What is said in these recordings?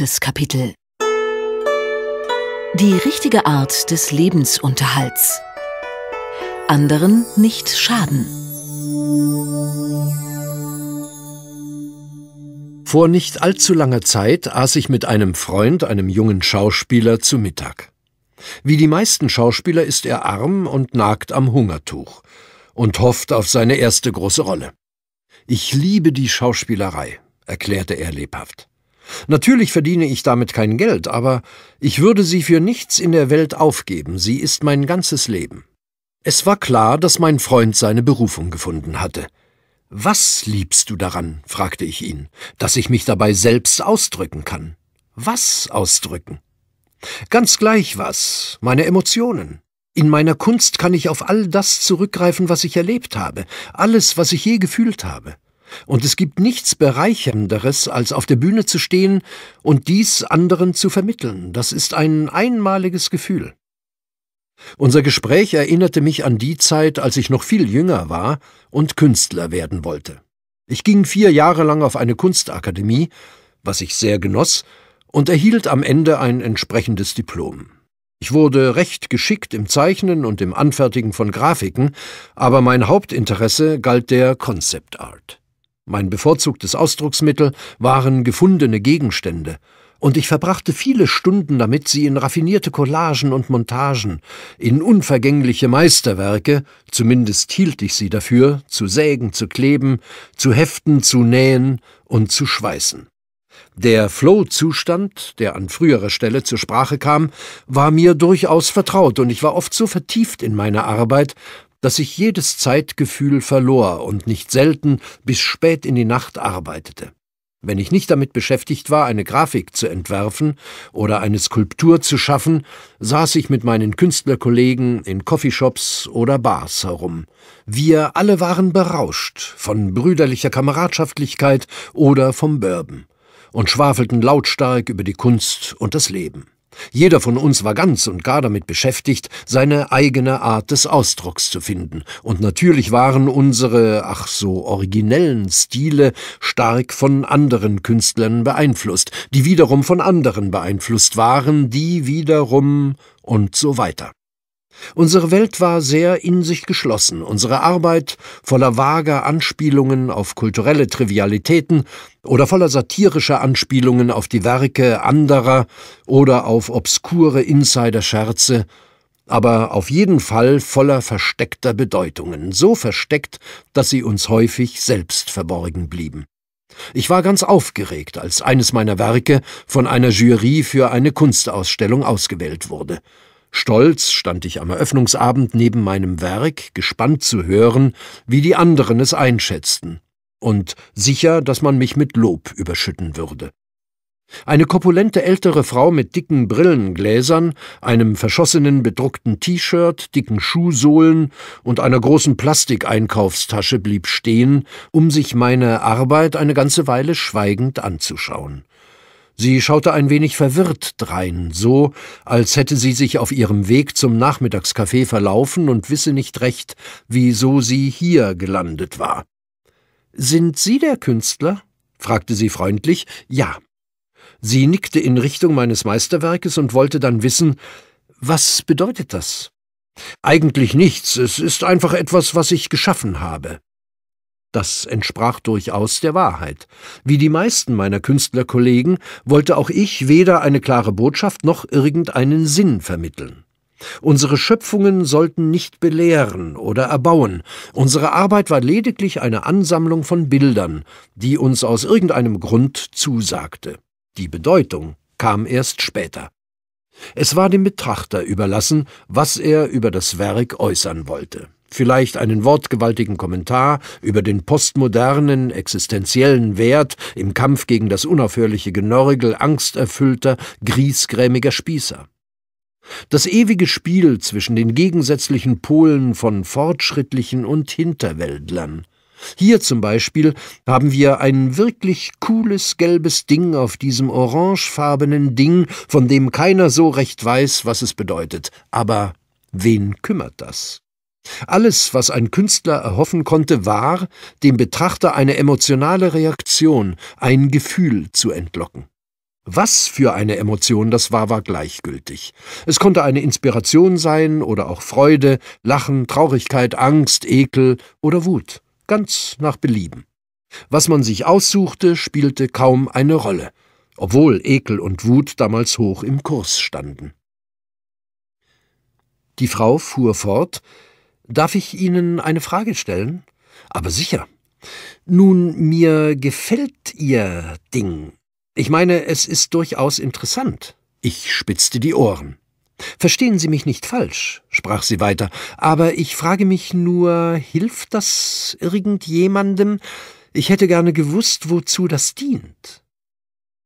Achtes Kapitel Die richtige Art des Lebensunterhalts Anderen nicht schaden Vor nicht allzu langer Zeit aß ich mit einem Freund, einem jungen Schauspieler, zu Mittag. Wie die meisten Schauspieler ist er arm und nagt am Hungertuch und hofft auf seine erste große Rolle. Ich liebe die Schauspielerei, erklärte er lebhaft. Natürlich verdiene ich damit kein Geld, aber ich würde sie für nichts in der Welt aufgeben, sie ist mein ganzes Leben. Es war klar, dass mein Freund seine Berufung gefunden hatte. Was liebst du daran? fragte ich ihn, dass ich mich dabei selbst ausdrücken kann. Was ausdrücken? Ganz gleich was, meine Emotionen. In meiner Kunst kann ich auf all das zurückgreifen, was ich erlebt habe, alles, was ich je gefühlt habe. Und es gibt nichts Bereichernderes, als auf der Bühne zu stehen und dies anderen zu vermitteln. Das ist ein einmaliges Gefühl. Unser Gespräch erinnerte mich an die Zeit, als ich noch viel jünger war und Künstler werden wollte. Ich ging vier Jahre lang auf eine Kunstakademie, was ich sehr genoss, und erhielt am Ende ein entsprechendes Diplom. Ich wurde recht geschickt im Zeichnen und im Anfertigen von Grafiken, aber mein Hauptinteresse galt der Concept Art. Mein bevorzugtes Ausdrucksmittel waren gefundene Gegenstände, und ich verbrachte viele Stunden damit, sie in raffinierte Collagen und Montagen, in unvergängliche Meisterwerke, zumindest hielt ich sie dafür, zu sägen, zu kleben, zu heften, zu nähen und zu schweißen. Der Flow-Zustand, der an früherer Stelle zur Sprache kam, war mir durchaus vertraut und ich war oft so vertieft in meiner Arbeit, dass ich jedes Zeitgefühl verlor und nicht selten bis spät in die Nacht arbeitete. Wenn ich nicht damit beschäftigt war, eine Grafik zu entwerfen oder eine Skulptur zu schaffen, saß ich mit meinen Künstlerkollegen in Coffeeshops oder Bars herum. Wir alle waren berauscht von brüderlicher Kameradschaftlichkeit oder vom Bourbon und schwafelten lautstark über die Kunst und das Leben. Jeder von uns war ganz und gar damit beschäftigt, seine eigene Art des Ausdrucks zu finden, und natürlich waren unsere, ach so, originellen Stile stark von anderen Künstlern beeinflusst, die wiederum von anderen beeinflusst waren, die wiederum und so weiter. Unsere Welt war sehr in sich geschlossen, unsere Arbeit voller vager Anspielungen auf kulturelle Trivialitäten oder voller satirischer Anspielungen auf die Werke anderer oder auf obskure Insider-Scherze, aber auf jeden Fall voller versteckter Bedeutungen, so versteckt, dass sie uns häufig selbst verborgen blieben. Ich war ganz aufgeregt, als eines meiner Werke von einer Jury für eine Kunstausstellung ausgewählt wurde. Stolz stand ich am Eröffnungsabend neben meinem Werk, gespannt zu hören, wie die anderen es einschätzten, und sicher, dass man mich mit Lob überschütten würde. Eine korpulente ältere Frau mit dicken Brillengläsern, einem verschossenen bedruckten T-Shirt, dicken Schuhsohlen und einer großen Plastikeinkaufstasche blieb stehen, um sich meine Arbeit eine ganze Weile schweigend anzuschauen. Sie schaute ein wenig verwirrt drein, so, als hätte sie sich auf ihrem Weg zum Nachmittagskaffee verlaufen und wisse nicht recht, wieso sie hier gelandet war. Sind Sie der Künstler? fragte sie freundlich. Ja. Sie nickte in Richtung meines Meisterwerkes und wollte dann wissen, was bedeutet das? Eigentlich nichts, es ist einfach etwas, was ich geschaffen habe. Das entsprach durchaus der Wahrheit. Wie die meisten meiner Künstlerkollegen wollte auch ich weder eine klare Botschaft noch irgendeinen Sinn vermitteln. Unsere Schöpfungen sollten nicht belehren oder erbauen. Unsere Arbeit war lediglich eine Ansammlung von Bildern, die uns aus irgendeinem Grund zusagte. Die Bedeutung kam erst später. Es war dem Betrachter überlassen, was er über das Werk äußern wollte vielleicht einen wortgewaltigen Kommentar über den postmodernen, existenziellen Wert im Kampf gegen das unaufhörliche Genörgel angsterfüllter, griesgrämiger Spießer. Das ewige Spiel zwischen den gegensätzlichen Polen von Fortschrittlichen und Hinterwäldlern. Hier zum Beispiel haben wir ein wirklich cooles gelbes Ding auf diesem orangefarbenen Ding, von dem keiner so recht weiß, was es bedeutet. Aber wen kümmert das? Alles, was ein Künstler erhoffen konnte, war, dem Betrachter eine emotionale Reaktion, ein Gefühl zu entlocken. Was für eine Emotion das war, war gleichgültig. Es konnte eine Inspiration sein oder auch Freude, Lachen, Traurigkeit, Angst, Ekel oder Wut, ganz nach Belieben. Was man sich aussuchte, spielte kaum eine Rolle, obwohl Ekel und Wut damals hoch im Kurs standen. Die Frau fuhr fort, Darf ich Ihnen eine Frage stellen? Aber sicher. Nun, mir gefällt Ihr Ding. Ich meine, es ist durchaus interessant. Ich spitzte die Ohren. Verstehen Sie mich nicht falsch, sprach sie weiter, aber ich frage mich nur, hilft das irgendjemandem? Ich hätte gerne gewusst, wozu das dient.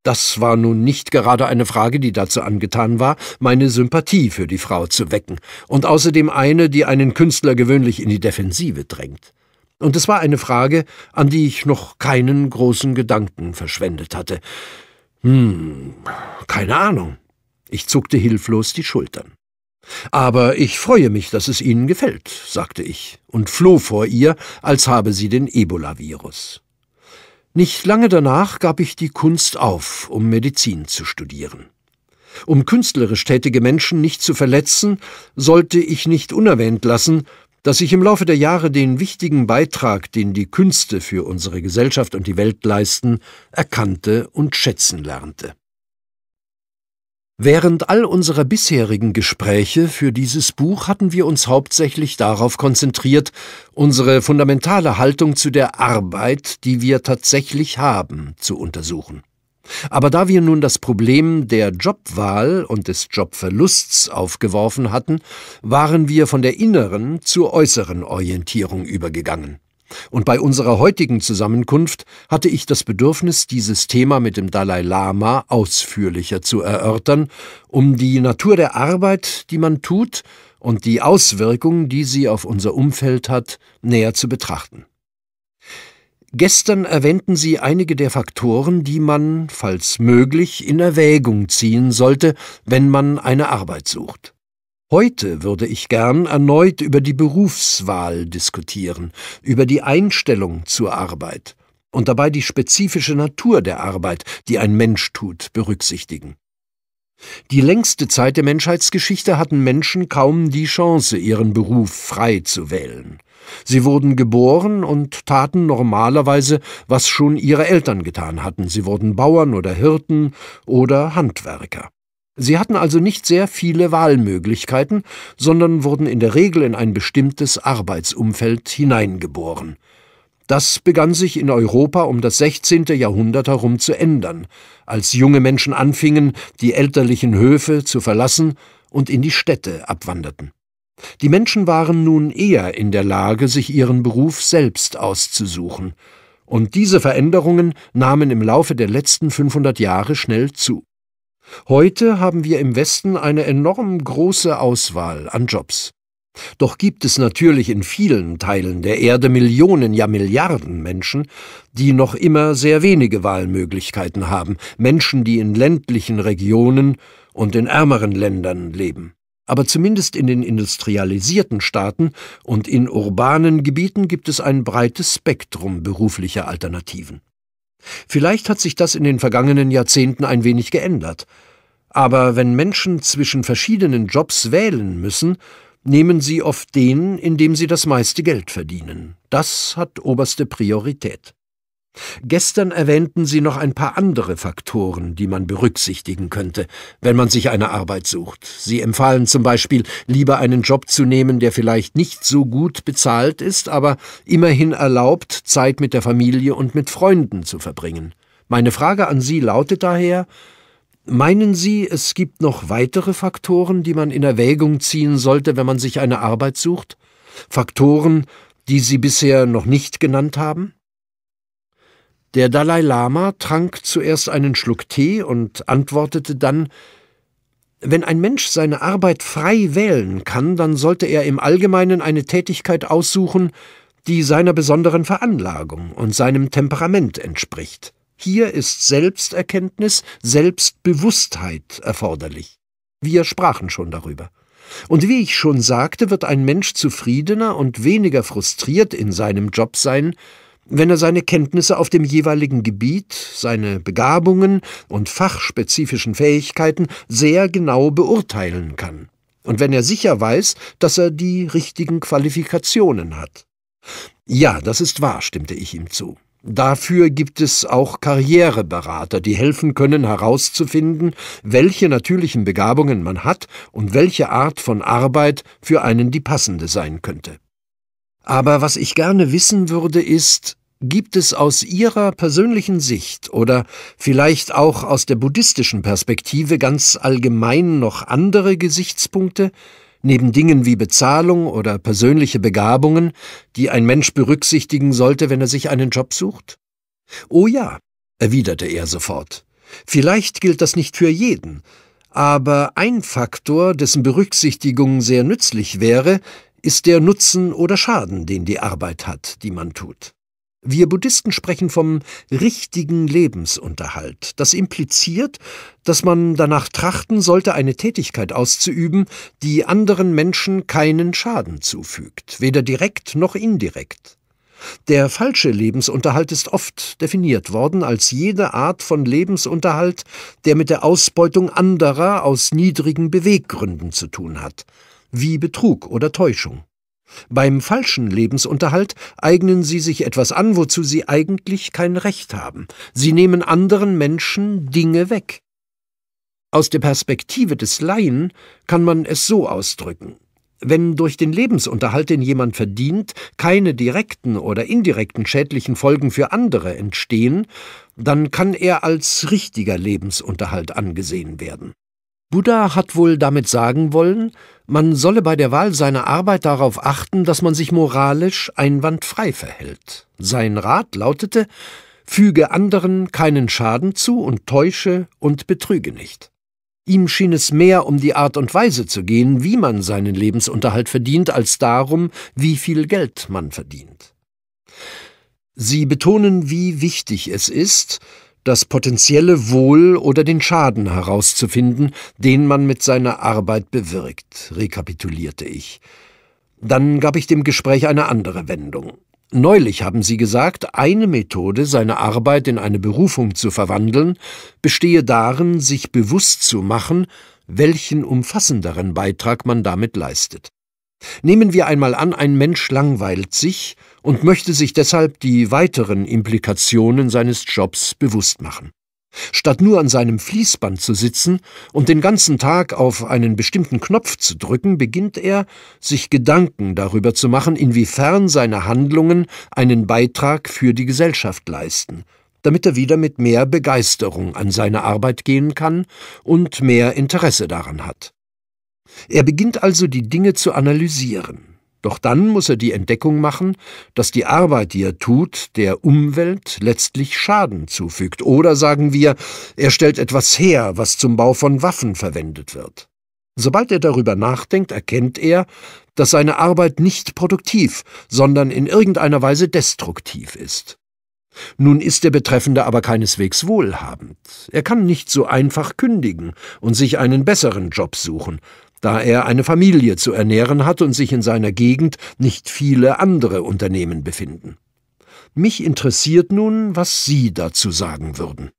Das war nun nicht gerade eine Frage, die dazu angetan war, meine Sympathie für die Frau zu wecken, und außerdem eine, die einen Künstler gewöhnlich in die Defensive drängt. Und es war eine Frage, an die ich noch keinen großen Gedanken verschwendet hatte. Hm, keine Ahnung. Ich zuckte hilflos die Schultern. Aber ich freue mich, dass es Ihnen gefällt, sagte ich und floh vor ihr, als habe sie den Ebola-Virus. Nicht lange danach gab ich die Kunst auf, um Medizin zu studieren. Um künstlerisch tätige Menschen nicht zu verletzen, sollte ich nicht unerwähnt lassen, dass ich im Laufe der Jahre den wichtigen Beitrag, den die Künste für unsere Gesellschaft und die Welt leisten, erkannte und schätzen lernte. Während all unserer bisherigen Gespräche für dieses Buch hatten wir uns hauptsächlich darauf konzentriert, unsere fundamentale Haltung zu der Arbeit, die wir tatsächlich haben, zu untersuchen. Aber da wir nun das Problem der Jobwahl und des Jobverlusts aufgeworfen hatten, waren wir von der inneren zur äußeren Orientierung übergegangen. Und bei unserer heutigen Zusammenkunft hatte ich das Bedürfnis, dieses Thema mit dem Dalai Lama ausführlicher zu erörtern, um die Natur der Arbeit, die man tut, und die Auswirkungen, die sie auf unser Umfeld hat, näher zu betrachten. Gestern erwähnten Sie einige der Faktoren, die man, falls möglich, in Erwägung ziehen sollte, wenn man eine Arbeit sucht. Heute würde ich gern erneut über die Berufswahl diskutieren, über die Einstellung zur Arbeit und dabei die spezifische Natur der Arbeit, die ein Mensch tut, berücksichtigen. Die längste Zeit der Menschheitsgeschichte hatten Menschen kaum die Chance, ihren Beruf frei zu wählen. Sie wurden geboren und taten normalerweise, was schon ihre Eltern getan hatten. Sie wurden Bauern oder Hirten oder Handwerker. Sie hatten also nicht sehr viele Wahlmöglichkeiten, sondern wurden in der Regel in ein bestimmtes Arbeitsumfeld hineingeboren. Das begann sich in Europa um das 16. Jahrhundert herum zu ändern, als junge Menschen anfingen, die elterlichen Höfe zu verlassen und in die Städte abwanderten. Die Menschen waren nun eher in der Lage, sich ihren Beruf selbst auszusuchen, und diese Veränderungen nahmen im Laufe der letzten 500 Jahre schnell zu. Heute haben wir im Westen eine enorm große Auswahl an Jobs. Doch gibt es natürlich in vielen Teilen der Erde Millionen, ja Milliarden Menschen, die noch immer sehr wenige Wahlmöglichkeiten haben, Menschen, die in ländlichen Regionen und in ärmeren Ländern leben. Aber zumindest in den industrialisierten Staaten und in urbanen Gebieten gibt es ein breites Spektrum beruflicher Alternativen. Vielleicht hat sich das in den vergangenen Jahrzehnten ein wenig geändert. Aber wenn Menschen zwischen verschiedenen Jobs wählen müssen, nehmen sie oft den, in dem sie das meiste Geld verdienen. Das hat oberste Priorität. Gestern erwähnten Sie noch ein paar andere Faktoren, die man berücksichtigen könnte, wenn man sich eine Arbeit sucht. Sie empfahlen zum Beispiel, lieber einen Job zu nehmen, der vielleicht nicht so gut bezahlt ist, aber immerhin erlaubt, Zeit mit der Familie und mit Freunden zu verbringen. Meine Frage an Sie lautet daher, meinen Sie, es gibt noch weitere Faktoren, die man in Erwägung ziehen sollte, wenn man sich eine Arbeit sucht? Faktoren, die Sie bisher noch nicht genannt haben? Der Dalai Lama trank zuerst einen Schluck Tee und antwortete dann Wenn ein Mensch seine Arbeit frei wählen kann, dann sollte er im Allgemeinen eine Tätigkeit aussuchen, die seiner besonderen Veranlagung und seinem Temperament entspricht. Hier ist Selbsterkenntnis, Selbstbewusstheit erforderlich. Wir sprachen schon darüber. Und wie ich schon sagte, wird ein Mensch zufriedener und weniger frustriert in seinem Job sein, wenn er seine Kenntnisse auf dem jeweiligen Gebiet, seine Begabungen und fachspezifischen Fähigkeiten sehr genau beurteilen kann und wenn er sicher weiß, dass er die richtigen Qualifikationen hat. Ja, das ist wahr, stimmte ich ihm zu. Dafür gibt es auch Karriereberater, die helfen können herauszufinden, welche natürlichen Begabungen man hat und welche Art von Arbeit für einen die passende sein könnte. Aber was ich gerne wissen würde, ist, gibt es aus Ihrer persönlichen Sicht oder vielleicht auch aus der buddhistischen Perspektive ganz allgemein noch andere Gesichtspunkte, neben Dingen wie Bezahlung oder persönliche Begabungen, die ein Mensch berücksichtigen sollte, wenn er sich einen Job sucht? Oh ja, erwiderte er sofort. Vielleicht gilt das nicht für jeden, aber ein Faktor, dessen Berücksichtigung sehr nützlich wäre, ist der Nutzen oder Schaden, den die Arbeit hat, die man tut. Wir Buddhisten sprechen vom richtigen Lebensunterhalt. Das impliziert, dass man danach trachten sollte, eine Tätigkeit auszuüben, die anderen Menschen keinen Schaden zufügt, weder direkt noch indirekt. Der falsche Lebensunterhalt ist oft definiert worden als jede Art von Lebensunterhalt, der mit der Ausbeutung anderer aus niedrigen Beweggründen zu tun hat wie Betrug oder Täuschung. Beim falschen Lebensunterhalt eignen sie sich etwas an, wozu sie eigentlich kein Recht haben. Sie nehmen anderen Menschen Dinge weg. Aus der Perspektive des Laien kann man es so ausdrücken. Wenn durch den Lebensunterhalt, den jemand verdient, keine direkten oder indirekten schädlichen Folgen für andere entstehen, dann kann er als richtiger Lebensunterhalt angesehen werden. Buddha hat wohl damit sagen wollen, man solle bei der Wahl seiner Arbeit darauf achten, dass man sich moralisch einwandfrei verhält. Sein Rat lautete, füge anderen keinen Schaden zu und täusche und betrüge nicht. Ihm schien es mehr um die Art und Weise zu gehen, wie man seinen Lebensunterhalt verdient, als darum, wie viel Geld man verdient. Sie betonen, wie wichtig es ist, das potenzielle Wohl oder den Schaden herauszufinden, den man mit seiner Arbeit bewirkt, rekapitulierte ich. Dann gab ich dem Gespräch eine andere Wendung. Neulich haben Sie gesagt, eine Methode, seine Arbeit in eine Berufung zu verwandeln, bestehe darin, sich bewusst zu machen, welchen umfassenderen Beitrag man damit leistet. Nehmen wir einmal an, ein Mensch langweilt sich und möchte sich deshalb die weiteren Implikationen seines Jobs bewusst machen. Statt nur an seinem Fließband zu sitzen und den ganzen Tag auf einen bestimmten Knopf zu drücken, beginnt er, sich Gedanken darüber zu machen, inwiefern seine Handlungen einen Beitrag für die Gesellschaft leisten, damit er wieder mit mehr Begeisterung an seine Arbeit gehen kann und mehr Interesse daran hat. Er beginnt also die Dinge zu analysieren, doch dann muss er die Entdeckung machen, dass die Arbeit, die er tut, der Umwelt letztlich Schaden zufügt. Oder sagen wir, er stellt etwas her, was zum Bau von Waffen verwendet wird. Sobald er darüber nachdenkt, erkennt er, dass seine Arbeit nicht produktiv, sondern in irgendeiner Weise destruktiv ist. Nun ist der Betreffende aber keineswegs wohlhabend. Er kann nicht so einfach kündigen und sich einen besseren Job suchen da er eine Familie zu ernähren hat und sich in seiner Gegend nicht viele andere Unternehmen befinden. Mich interessiert nun, was Sie dazu sagen würden.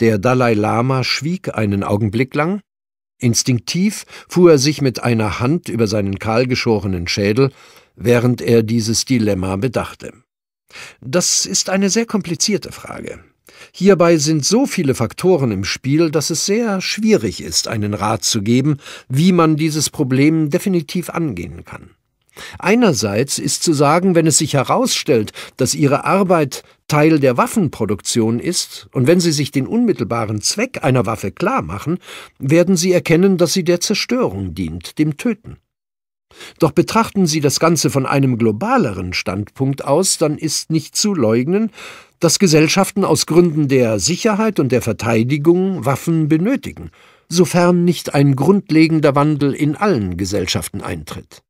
Der Dalai Lama schwieg einen Augenblick lang, Instinktiv fuhr er sich mit einer Hand über seinen kahlgeschorenen Schädel, während er dieses Dilemma bedachte. Das ist eine sehr komplizierte Frage. Hierbei sind so viele Faktoren im Spiel, dass es sehr schwierig ist, einen Rat zu geben, wie man dieses Problem definitiv angehen kann. Einerseits ist zu sagen, wenn es sich herausstellt, dass ihre Arbeit Teil der Waffenproduktion ist, und wenn sie sich den unmittelbaren Zweck einer Waffe klar machen, werden sie erkennen, dass sie der Zerstörung dient, dem Töten. Doch betrachten Sie das Ganze von einem globaleren Standpunkt aus, dann ist nicht zu leugnen, dass Gesellschaften aus Gründen der Sicherheit und der Verteidigung Waffen benötigen, sofern nicht ein grundlegender Wandel in allen Gesellschaften eintritt.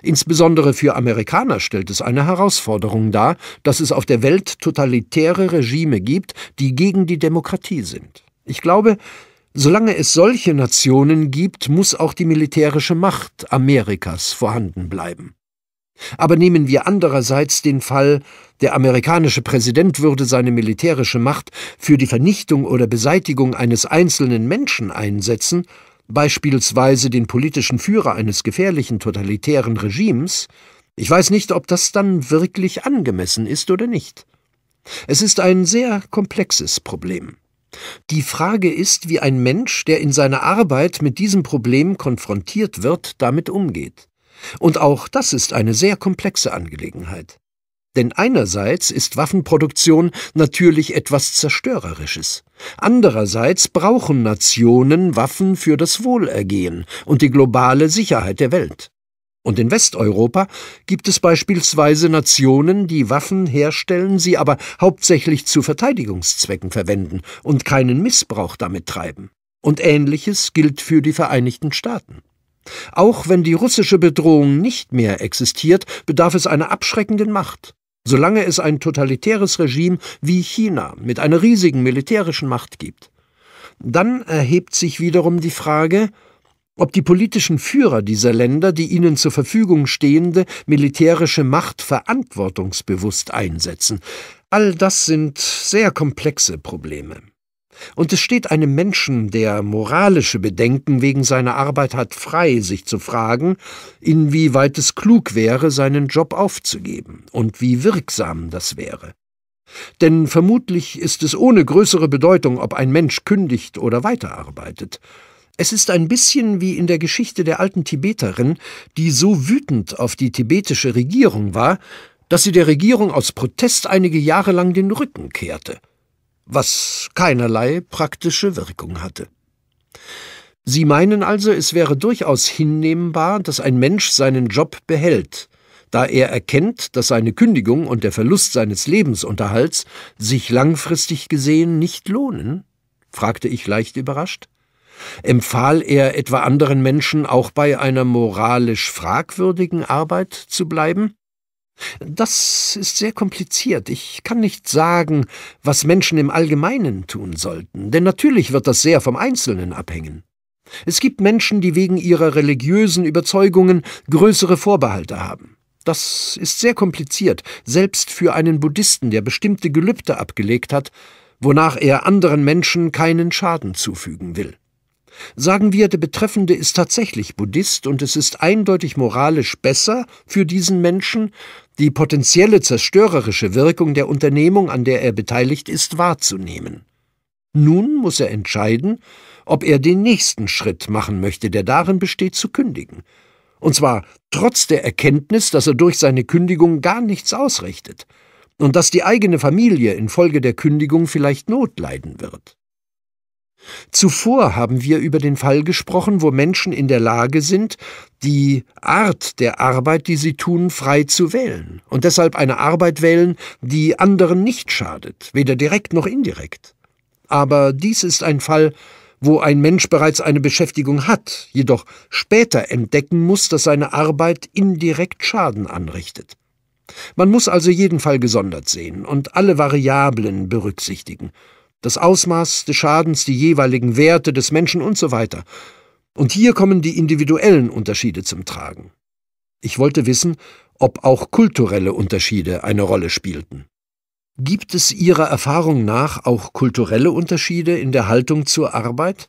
Insbesondere für Amerikaner stellt es eine Herausforderung dar, dass es auf der Welt totalitäre Regime gibt, die gegen die Demokratie sind. Ich glaube, Solange es solche Nationen gibt, muss auch die militärische Macht Amerikas vorhanden bleiben. Aber nehmen wir andererseits den Fall, der amerikanische Präsident würde seine militärische Macht für die Vernichtung oder Beseitigung eines einzelnen Menschen einsetzen, beispielsweise den politischen Führer eines gefährlichen totalitären Regimes, ich weiß nicht, ob das dann wirklich angemessen ist oder nicht. Es ist ein sehr komplexes Problem. Die Frage ist, wie ein Mensch, der in seiner Arbeit mit diesem Problem konfrontiert wird, damit umgeht. Und auch das ist eine sehr komplexe Angelegenheit. Denn einerseits ist Waffenproduktion natürlich etwas Zerstörerisches. Andererseits brauchen Nationen Waffen für das Wohlergehen und die globale Sicherheit der Welt. Und in Westeuropa gibt es beispielsweise Nationen, die Waffen herstellen, sie aber hauptsächlich zu Verteidigungszwecken verwenden und keinen Missbrauch damit treiben. Und ähnliches gilt für die Vereinigten Staaten. Auch wenn die russische Bedrohung nicht mehr existiert, bedarf es einer abschreckenden Macht. Solange es ein totalitäres Regime wie China mit einer riesigen militärischen Macht gibt. Dann erhebt sich wiederum die Frage, ob die politischen Führer dieser Länder die ihnen zur Verfügung stehende militärische Macht verantwortungsbewusst einsetzen. All das sind sehr komplexe Probleme. Und es steht einem Menschen, der moralische Bedenken wegen seiner Arbeit hat, frei, sich zu fragen, inwieweit es klug wäre, seinen Job aufzugeben und wie wirksam das wäre. Denn vermutlich ist es ohne größere Bedeutung, ob ein Mensch kündigt oder weiterarbeitet. Es ist ein bisschen wie in der Geschichte der alten Tibeterin, die so wütend auf die tibetische Regierung war, dass sie der Regierung aus Protest einige Jahre lang den Rücken kehrte, was keinerlei praktische Wirkung hatte. Sie meinen also, es wäre durchaus hinnehmbar, dass ein Mensch seinen Job behält, da er erkennt, dass seine Kündigung und der Verlust seines Lebensunterhalts sich langfristig gesehen nicht lohnen? fragte ich leicht überrascht empfahl er etwa anderen Menschen auch bei einer moralisch fragwürdigen Arbeit zu bleiben? Das ist sehr kompliziert. Ich kann nicht sagen, was Menschen im Allgemeinen tun sollten, denn natürlich wird das sehr vom Einzelnen abhängen. Es gibt Menschen, die wegen ihrer religiösen Überzeugungen größere Vorbehalte haben. Das ist sehr kompliziert, selbst für einen Buddhisten, der bestimmte Gelübde abgelegt hat, wonach er anderen Menschen keinen Schaden zufügen will. Sagen wir, der Betreffende ist tatsächlich Buddhist und es ist eindeutig moralisch besser für diesen Menschen, die potenzielle zerstörerische Wirkung der Unternehmung, an der er beteiligt ist, wahrzunehmen. Nun muss er entscheiden, ob er den nächsten Schritt machen möchte, der darin besteht, zu kündigen. Und zwar trotz der Erkenntnis, dass er durch seine Kündigung gar nichts ausrichtet und dass die eigene Familie infolge der Kündigung vielleicht Not leiden wird. Zuvor haben wir über den Fall gesprochen, wo Menschen in der Lage sind, die Art der Arbeit, die sie tun, frei zu wählen und deshalb eine Arbeit wählen, die anderen nicht schadet, weder direkt noch indirekt. Aber dies ist ein Fall, wo ein Mensch bereits eine Beschäftigung hat, jedoch später entdecken muss, dass seine Arbeit indirekt Schaden anrichtet. Man muss also jeden Fall gesondert sehen und alle Variablen berücksichtigen das Ausmaß des Schadens, die jeweiligen Werte des Menschen und so weiter. Und hier kommen die individuellen Unterschiede zum Tragen. Ich wollte wissen, ob auch kulturelle Unterschiede eine Rolle spielten. Gibt es Ihrer Erfahrung nach auch kulturelle Unterschiede in der Haltung zur Arbeit,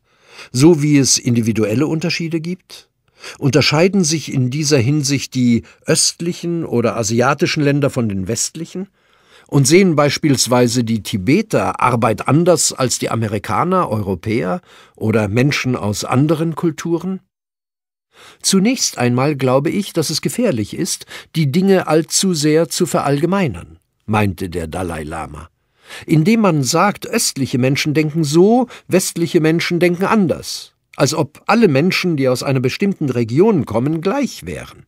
so wie es individuelle Unterschiede gibt? Unterscheiden sich in dieser Hinsicht die östlichen oder asiatischen Länder von den westlichen? und sehen beispielsweise die Tibeter Arbeit anders als die Amerikaner, Europäer oder Menschen aus anderen Kulturen? Zunächst einmal glaube ich, dass es gefährlich ist, die Dinge allzu sehr zu verallgemeinern, meinte der Dalai Lama. Indem man sagt, östliche Menschen denken so, westliche Menschen denken anders, als ob alle Menschen, die aus einer bestimmten Region kommen, gleich wären.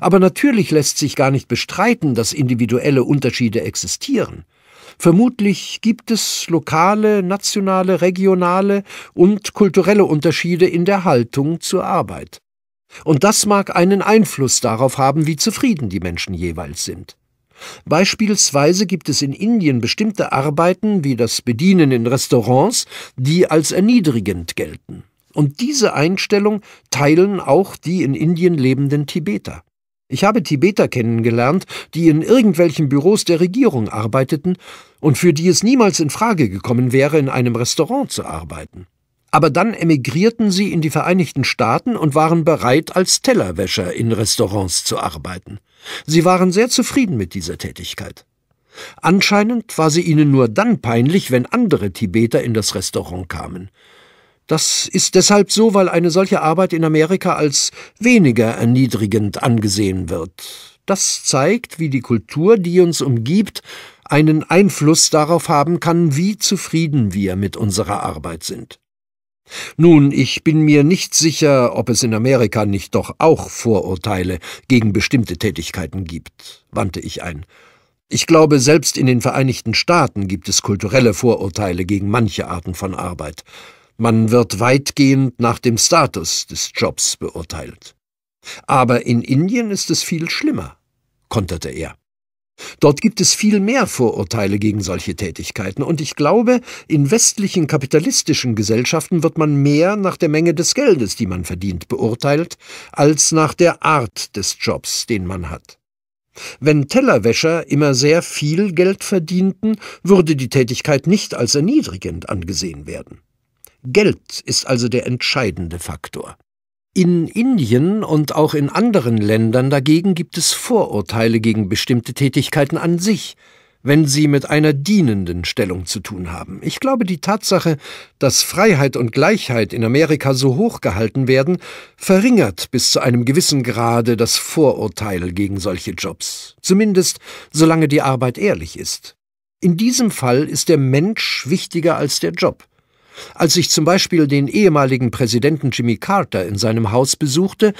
Aber natürlich lässt sich gar nicht bestreiten, dass individuelle Unterschiede existieren. Vermutlich gibt es lokale, nationale, regionale und kulturelle Unterschiede in der Haltung zur Arbeit. Und das mag einen Einfluss darauf haben, wie zufrieden die Menschen jeweils sind. Beispielsweise gibt es in Indien bestimmte Arbeiten wie das Bedienen in Restaurants, die als erniedrigend gelten. Und diese Einstellung teilen auch die in Indien lebenden Tibeter. Ich habe Tibeter kennengelernt, die in irgendwelchen Büros der Regierung arbeiteten und für die es niemals in Frage gekommen wäre, in einem Restaurant zu arbeiten. Aber dann emigrierten sie in die Vereinigten Staaten und waren bereit, als Tellerwäscher in Restaurants zu arbeiten. Sie waren sehr zufrieden mit dieser Tätigkeit. Anscheinend war sie ihnen nur dann peinlich, wenn andere Tibeter in das Restaurant kamen. Das ist deshalb so, weil eine solche Arbeit in Amerika als weniger erniedrigend angesehen wird. Das zeigt, wie die Kultur, die uns umgibt, einen Einfluss darauf haben kann, wie zufrieden wir mit unserer Arbeit sind. Nun, ich bin mir nicht sicher, ob es in Amerika nicht doch auch Vorurteile gegen bestimmte Tätigkeiten gibt, wandte ich ein. Ich glaube, selbst in den Vereinigten Staaten gibt es kulturelle Vorurteile gegen manche Arten von Arbeit. Man wird weitgehend nach dem Status des Jobs beurteilt. Aber in Indien ist es viel schlimmer, konterte er. Dort gibt es viel mehr Vorurteile gegen solche Tätigkeiten, und ich glaube, in westlichen kapitalistischen Gesellschaften wird man mehr nach der Menge des Geldes, die man verdient, beurteilt, als nach der Art des Jobs, den man hat. Wenn Tellerwäscher immer sehr viel Geld verdienten, würde die Tätigkeit nicht als erniedrigend angesehen werden. Geld ist also der entscheidende Faktor. In Indien und auch in anderen Ländern dagegen gibt es Vorurteile gegen bestimmte Tätigkeiten an sich, wenn sie mit einer dienenden Stellung zu tun haben. Ich glaube, die Tatsache, dass Freiheit und Gleichheit in Amerika so hoch gehalten werden, verringert bis zu einem gewissen Grade das Vorurteil gegen solche Jobs, zumindest solange die Arbeit ehrlich ist. In diesem Fall ist der Mensch wichtiger als der Job. Als ich zum Beispiel den ehemaligen Präsidenten Jimmy Carter in seinem Haus besuchte,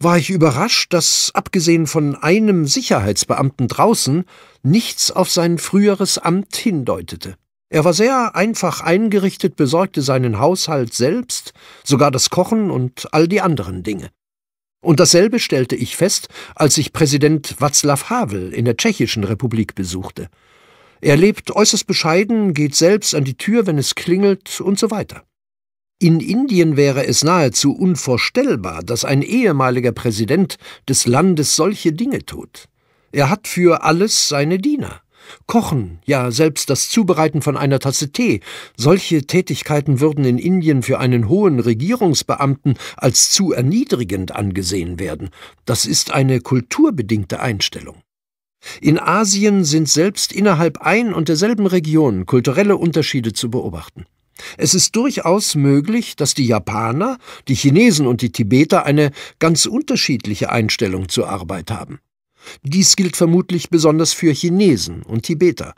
war ich überrascht, dass abgesehen von einem Sicherheitsbeamten draußen nichts auf sein früheres Amt hindeutete. Er war sehr einfach eingerichtet, besorgte seinen Haushalt selbst, sogar das Kochen und all die anderen Dinge. Und dasselbe stellte ich fest, als ich Präsident Václav Havel in der Tschechischen Republik besuchte. Er lebt äußerst bescheiden, geht selbst an die Tür, wenn es klingelt und so weiter. In Indien wäre es nahezu unvorstellbar, dass ein ehemaliger Präsident des Landes solche Dinge tut. Er hat für alles seine Diener. Kochen, ja selbst das Zubereiten von einer Tasse Tee, solche Tätigkeiten würden in Indien für einen hohen Regierungsbeamten als zu erniedrigend angesehen werden. Das ist eine kulturbedingte Einstellung. In Asien sind selbst innerhalb ein und derselben Region kulturelle Unterschiede zu beobachten. Es ist durchaus möglich, dass die Japaner, die Chinesen und die Tibeter eine ganz unterschiedliche Einstellung zur Arbeit haben. Dies gilt vermutlich besonders für Chinesen und Tibeter.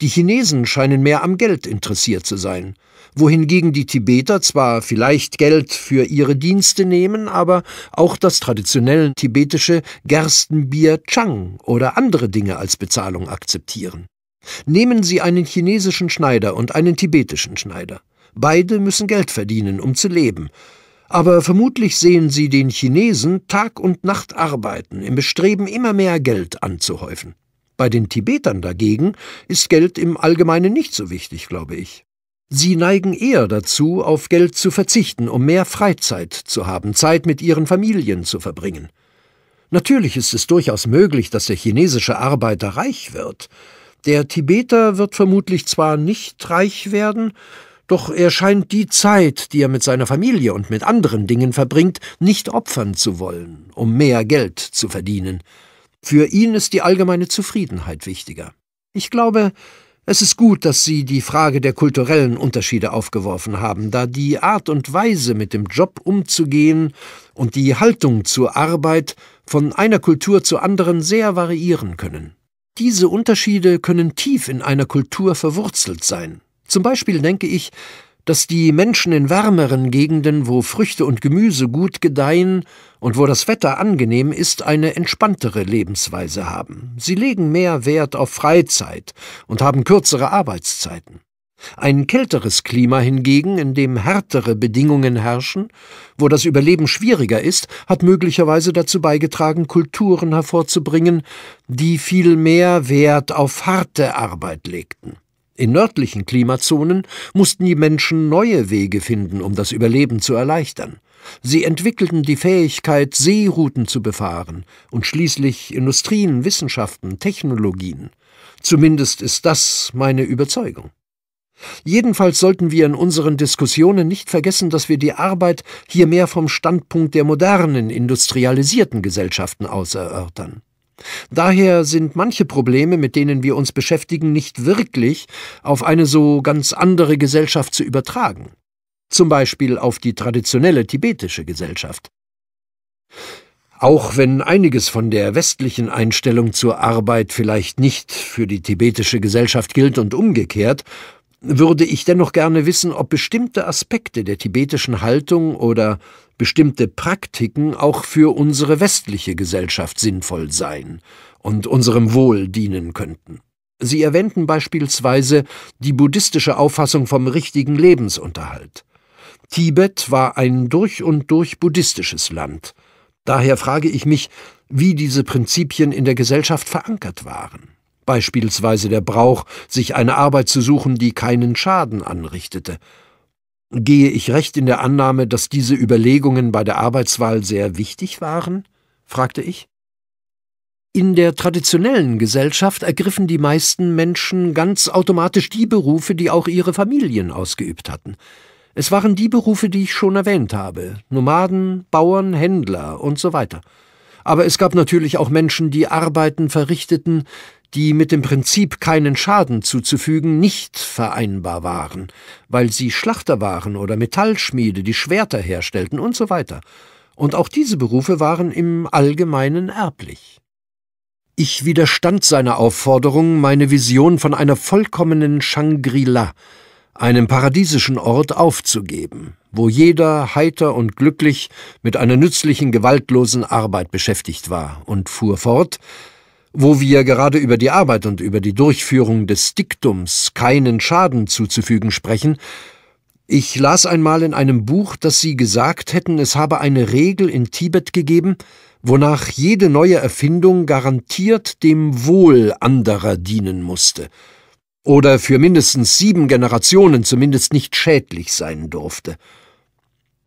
Die Chinesen scheinen mehr am Geld interessiert zu sein, wohingegen die Tibeter zwar vielleicht Geld für ihre Dienste nehmen, aber auch das traditionell tibetische Gerstenbier Chang oder andere Dinge als Bezahlung akzeptieren. Nehmen Sie einen chinesischen Schneider und einen tibetischen Schneider. Beide müssen Geld verdienen, um zu leben. Aber vermutlich sehen Sie den Chinesen Tag und Nacht arbeiten, im Bestreben immer mehr Geld anzuhäufen. Bei den Tibetern dagegen ist Geld im Allgemeinen nicht so wichtig, glaube ich. Sie neigen eher dazu, auf Geld zu verzichten, um mehr Freizeit zu haben, Zeit mit ihren Familien zu verbringen. Natürlich ist es durchaus möglich, dass der chinesische Arbeiter reich wird. Der Tibeter wird vermutlich zwar nicht reich werden, doch er scheint die Zeit, die er mit seiner Familie und mit anderen Dingen verbringt, nicht opfern zu wollen, um mehr Geld zu verdienen. Für ihn ist die allgemeine Zufriedenheit wichtiger. Ich glaube, es ist gut, dass Sie die Frage der kulturellen Unterschiede aufgeworfen haben, da die Art und Weise, mit dem Job umzugehen und die Haltung zur Arbeit von einer Kultur zur anderen sehr variieren können. Diese Unterschiede können tief in einer Kultur verwurzelt sein. Zum Beispiel denke ich, dass die Menschen in wärmeren Gegenden, wo Früchte und Gemüse gut gedeihen und wo das Wetter angenehm ist, eine entspanntere Lebensweise haben. Sie legen mehr Wert auf Freizeit und haben kürzere Arbeitszeiten. Ein kälteres Klima hingegen, in dem härtere Bedingungen herrschen, wo das Überleben schwieriger ist, hat möglicherweise dazu beigetragen, Kulturen hervorzubringen, die viel mehr Wert auf harte Arbeit legten. In nördlichen Klimazonen mussten die Menschen neue Wege finden, um das Überleben zu erleichtern. Sie entwickelten die Fähigkeit, Seerouten zu befahren und schließlich Industrien, Wissenschaften, Technologien. Zumindest ist das meine Überzeugung. Jedenfalls sollten wir in unseren Diskussionen nicht vergessen, dass wir die Arbeit hier mehr vom Standpunkt der modernen, industrialisierten Gesellschaften aus erörtern. Daher sind manche Probleme, mit denen wir uns beschäftigen, nicht wirklich auf eine so ganz andere Gesellschaft zu übertragen, zum Beispiel auf die traditionelle tibetische Gesellschaft. Auch wenn einiges von der westlichen Einstellung zur Arbeit vielleicht nicht für die tibetische Gesellschaft gilt und umgekehrt, würde ich dennoch gerne wissen, ob bestimmte Aspekte der tibetischen Haltung oder bestimmte Praktiken auch für unsere westliche Gesellschaft sinnvoll seien und unserem Wohl dienen könnten. Sie erwähnten beispielsweise die buddhistische Auffassung vom richtigen Lebensunterhalt. Tibet war ein durch und durch buddhistisches Land. Daher frage ich mich, wie diese Prinzipien in der Gesellschaft verankert waren. Beispielsweise der Brauch, sich eine Arbeit zu suchen, die keinen Schaden anrichtete, Gehe ich recht in der Annahme, dass diese Überlegungen bei der Arbeitswahl sehr wichtig waren? fragte ich. In der traditionellen Gesellschaft ergriffen die meisten Menschen ganz automatisch die Berufe, die auch ihre Familien ausgeübt hatten. Es waren die Berufe, die ich schon erwähnt habe Nomaden, Bauern, Händler und so weiter. Aber es gab natürlich auch Menschen, die Arbeiten verrichteten, die mit dem Prinzip keinen Schaden zuzufügen nicht vereinbar waren, weil sie Schlachter waren oder Metallschmiede, die Schwerter herstellten und so weiter. Und auch diese Berufe waren im Allgemeinen erblich. Ich widerstand seiner Aufforderung, meine Vision von einer vollkommenen Shangri-La, einem paradiesischen Ort aufzugeben, wo jeder heiter und glücklich mit einer nützlichen, gewaltlosen Arbeit beschäftigt war, und fuhr fort, wo wir gerade über die Arbeit und über die Durchführung des Diktums keinen Schaden zuzufügen sprechen, ich las einmal in einem Buch, dass sie gesagt hätten, es habe eine Regel in Tibet gegeben, wonach jede neue Erfindung garantiert dem Wohl anderer dienen musste oder für mindestens sieben Generationen zumindest nicht schädlich sein durfte.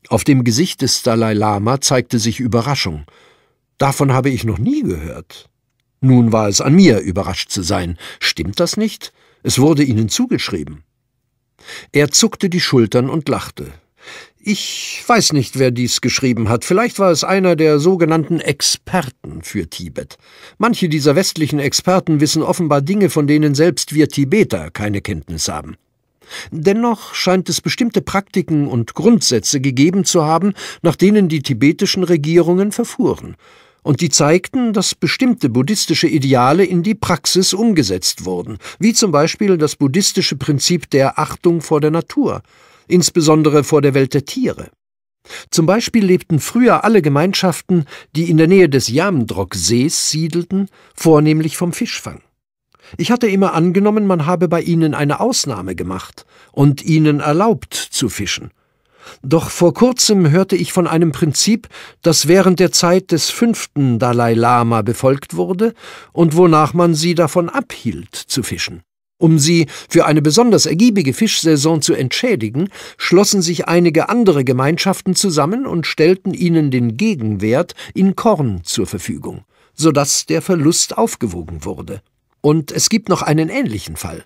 Auf dem Gesicht des Dalai Lama zeigte sich Überraschung. Davon habe ich noch nie gehört. Nun war es an mir, überrascht zu sein. Stimmt das nicht? Es wurde Ihnen zugeschrieben. Er zuckte die Schultern und lachte. Ich weiß nicht, wer dies geschrieben hat. Vielleicht war es einer der sogenannten Experten für Tibet. Manche dieser westlichen Experten wissen offenbar Dinge, von denen selbst wir Tibeter keine Kenntnis haben. Dennoch scheint es bestimmte Praktiken und Grundsätze gegeben zu haben, nach denen die tibetischen Regierungen verfuhren und die zeigten, dass bestimmte buddhistische Ideale in die Praxis umgesetzt wurden, wie zum Beispiel das buddhistische Prinzip der Achtung vor der Natur, insbesondere vor der Welt der Tiere. Zum Beispiel lebten früher alle Gemeinschaften, die in der Nähe des Jamdrok-Sees siedelten, vornehmlich vom Fischfang. Ich hatte immer angenommen, man habe bei ihnen eine Ausnahme gemacht und ihnen erlaubt zu fischen, doch vor kurzem hörte ich von einem Prinzip, das während der Zeit des fünften Dalai Lama befolgt wurde und wonach man sie davon abhielt zu fischen. Um sie für eine besonders ergiebige Fischsaison zu entschädigen, schlossen sich einige andere Gemeinschaften zusammen und stellten ihnen den Gegenwert in Korn zur Verfügung, sodass der Verlust aufgewogen wurde. Und es gibt noch einen ähnlichen Fall.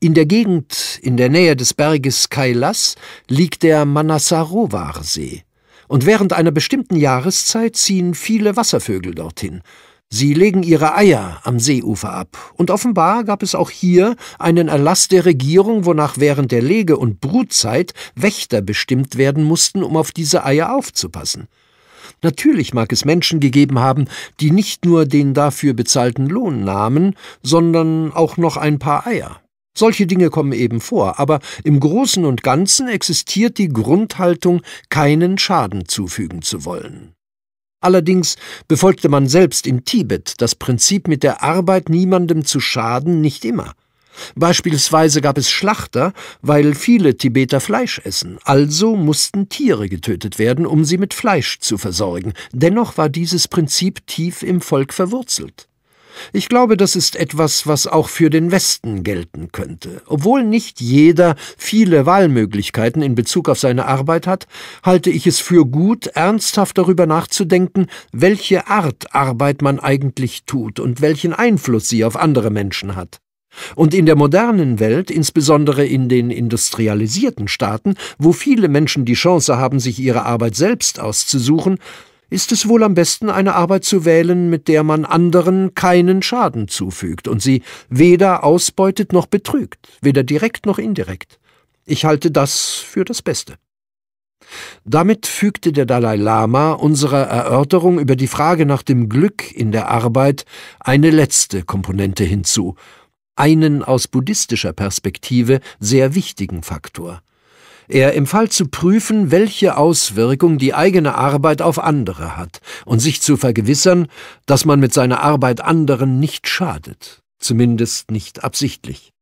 In der Gegend in der Nähe des Berges Kailas liegt der Manassarovar See. Und während einer bestimmten Jahreszeit ziehen viele Wasservögel dorthin. Sie legen ihre Eier am Seeufer ab. Und offenbar gab es auch hier einen Erlass der Regierung, wonach während der Lege- und Brutzeit Wächter bestimmt werden mussten, um auf diese Eier aufzupassen. Natürlich mag es Menschen gegeben haben, die nicht nur den dafür bezahlten Lohn nahmen, sondern auch noch ein paar Eier. Solche Dinge kommen eben vor, aber im Großen und Ganzen existiert die Grundhaltung, keinen Schaden zufügen zu wollen. Allerdings befolgte man selbst in Tibet das Prinzip mit der Arbeit niemandem zu schaden nicht immer. Beispielsweise gab es Schlachter, weil viele Tibeter Fleisch essen, also mussten Tiere getötet werden, um sie mit Fleisch zu versorgen. Dennoch war dieses Prinzip tief im Volk verwurzelt. Ich glaube, das ist etwas, was auch für den Westen gelten könnte. Obwohl nicht jeder viele Wahlmöglichkeiten in Bezug auf seine Arbeit hat, halte ich es für gut, ernsthaft darüber nachzudenken, welche Art Arbeit man eigentlich tut und welchen Einfluss sie auf andere Menschen hat. Und in der modernen Welt, insbesondere in den industrialisierten Staaten, wo viele Menschen die Chance haben, sich ihre Arbeit selbst auszusuchen, ist es wohl am besten, eine Arbeit zu wählen, mit der man anderen keinen Schaden zufügt und sie weder ausbeutet noch betrügt, weder direkt noch indirekt. Ich halte das für das Beste. Damit fügte der Dalai Lama unserer Erörterung über die Frage nach dem Glück in der Arbeit eine letzte Komponente hinzu, einen aus buddhistischer Perspektive sehr wichtigen Faktor er im Fall zu prüfen, welche Auswirkung die eigene Arbeit auf andere hat und sich zu vergewissern, dass man mit seiner Arbeit anderen nicht schadet, zumindest nicht absichtlich.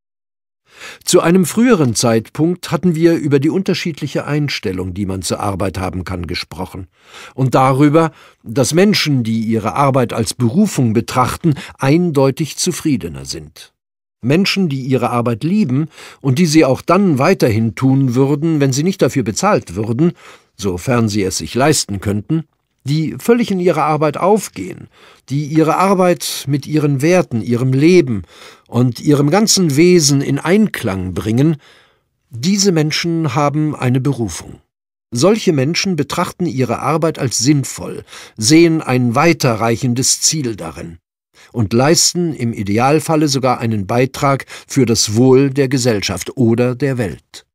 Zu einem früheren Zeitpunkt hatten wir über die unterschiedliche Einstellung, die man zur Arbeit haben kann, gesprochen und darüber, dass Menschen, die ihre Arbeit als Berufung betrachten, eindeutig zufriedener sind. Menschen, die ihre Arbeit lieben und die sie auch dann weiterhin tun würden, wenn sie nicht dafür bezahlt würden, sofern sie es sich leisten könnten, die völlig in ihrer Arbeit aufgehen, die ihre Arbeit mit ihren Werten, ihrem Leben und ihrem ganzen Wesen in Einklang bringen, diese Menschen haben eine Berufung. Solche Menschen betrachten ihre Arbeit als sinnvoll, sehen ein weiterreichendes Ziel darin und leisten im Idealfalle sogar einen Beitrag für das Wohl der Gesellschaft oder der Welt.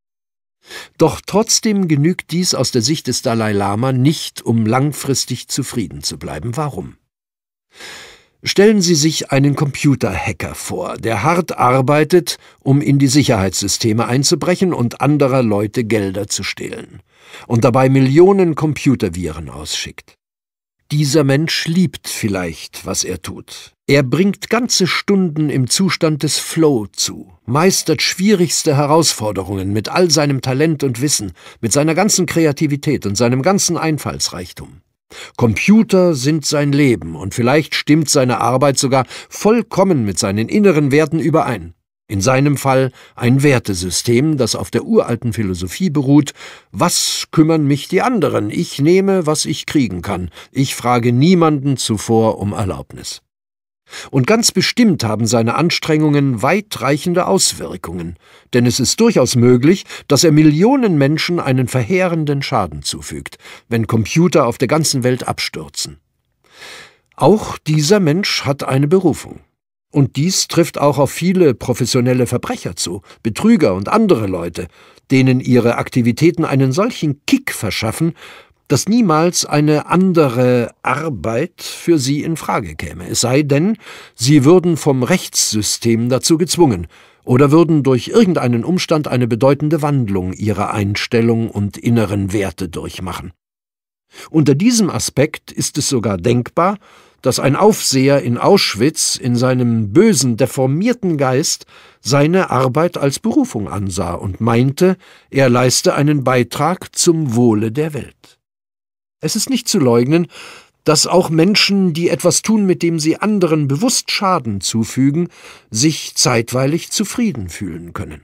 Doch trotzdem genügt dies aus der Sicht des Dalai Lama nicht, um langfristig zufrieden zu bleiben. Warum? Stellen Sie sich einen Computerhacker vor, der hart arbeitet, um in die Sicherheitssysteme einzubrechen und anderer Leute Gelder zu stehlen und dabei Millionen Computerviren ausschickt. Dieser Mensch liebt vielleicht, was er tut. Er bringt ganze Stunden im Zustand des Flow zu, meistert schwierigste Herausforderungen mit all seinem Talent und Wissen, mit seiner ganzen Kreativität und seinem ganzen Einfallsreichtum. Computer sind sein Leben und vielleicht stimmt seine Arbeit sogar vollkommen mit seinen inneren Werten überein. In seinem Fall ein Wertesystem, das auf der uralten Philosophie beruht, was kümmern mich die anderen, ich nehme, was ich kriegen kann, ich frage niemanden zuvor um Erlaubnis. Und ganz bestimmt haben seine Anstrengungen weitreichende Auswirkungen, denn es ist durchaus möglich, dass er Millionen Menschen einen verheerenden Schaden zufügt, wenn Computer auf der ganzen Welt abstürzen. Auch dieser Mensch hat eine Berufung. Und dies trifft auch auf viele professionelle Verbrecher zu, Betrüger und andere Leute, denen ihre Aktivitäten einen solchen Kick verschaffen, dass niemals eine andere Arbeit für sie in Frage käme, es sei denn, sie würden vom Rechtssystem dazu gezwungen oder würden durch irgendeinen Umstand eine bedeutende Wandlung ihrer Einstellung und inneren Werte durchmachen. Unter diesem Aspekt ist es sogar denkbar, dass ein Aufseher in Auschwitz in seinem bösen, deformierten Geist seine Arbeit als Berufung ansah und meinte, er leiste einen Beitrag zum Wohle der Welt. Es ist nicht zu leugnen, dass auch Menschen, die etwas tun, mit dem sie anderen bewusst Schaden zufügen, sich zeitweilig zufrieden fühlen können.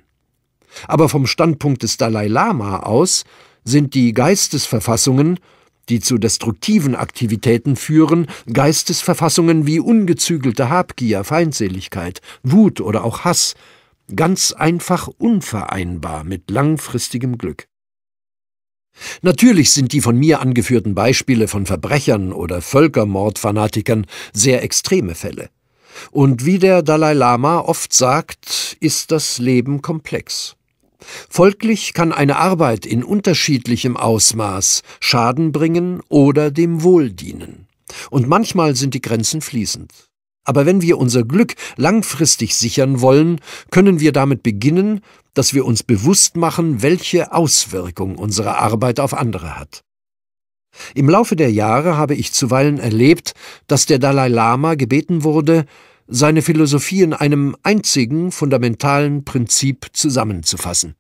Aber vom Standpunkt des Dalai Lama aus sind die Geistesverfassungen die zu destruktiven Aktivitäten führen, Geistesverfassungen wie ungezügelte Habgier, Feindseligkeit, Wut oder auch Hass, ganz einfach unvereinbar mit langfristigem Glück. Natürlich sind die von mir angeführten Beispiele von Verbrechern oder Völkermordfanatikern sehr extreme Fälle. Und wie der Dalai Lama oft sagt, ist das Leben komplex. Folglich kann eine Arbeit in unterschiedlichem Ausmaß Schaden bringen oder dem Wohl dienen. Und manchmal sind die Grenzen fließend. Aber wenn wir unser Glück langfristig sichern wollen, können wir damit beginnen, dass wir uns bewusst machen, welche Auswirkung unsere Arbeit auf andere hat. Im Laufe der Jahre habe ich zuweilen erlebt, dass der Dalai Lama gebeten wurde, seine Philosophie in einem einzigen fundamentalen Prinzip zusammenzufassen.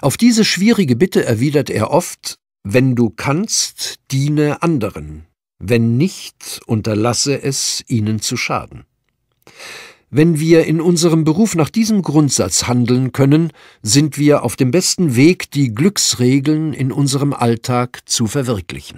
Auf diese schwierige Bitte erwidert er oft Wenn du kannst, diene anderen, wenn nicht, unterlasse es, ihnen zu schaden. Wenn wir in unserem Beruf nach diesem Grundsatz handeln können, sind wir auf dem besten Weg, die Glücksregeln in unserem Alltag zu verwirklichen.